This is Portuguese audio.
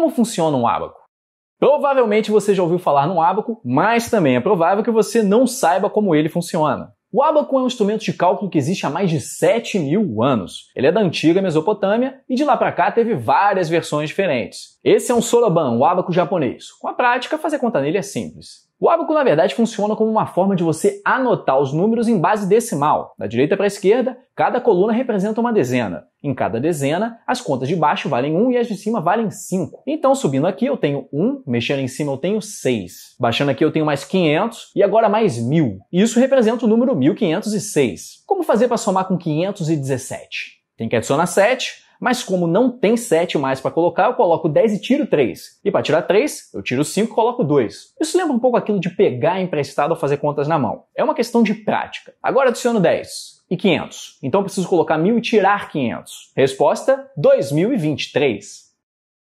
Como funciona um ábaco? Provavelmente você já ouviu falar no ábaco, mas também é provável que você não saiba como ele funciona. O ábaco é um instrumento de cálculo que existe há mais de 7 mil anos. Ele é da antiga Mesopotâmia e de lá para cá teve várias versões diferentes. Esse é um soroban, o ábaco japonês. Com a prática, fazer conta nele é simples. O ábaco, na verdade, funciona como uma forma de você anotar os números em base decimal. Da direita para a esquerda, cada coluna representa uma dezena. Em cada dezena, as contas de baixo valem 1 e as de cima valem 5. Então, subindo aqui, eu tenho 1, mexendo em cima, eu tenho 6. Baixando aqui, eu tenho mais 500 e agora mais 1000. E isso representa o número 1506. Como fazer para somar com 517? Tem que adicionar 7, mas como não tem 7 mais para colocar, eu coloco 10 e tiro 3. E para tirar 3, eu tiro 5 e coloco 2. Isso lembra um pouco aquilo de pegar emprestado ou fazer contas na mão. É uma questão de prática. Agora adiciono 10 e 500. Então eu preciso colocar 1000 e tirar 500. Resposta: 2023.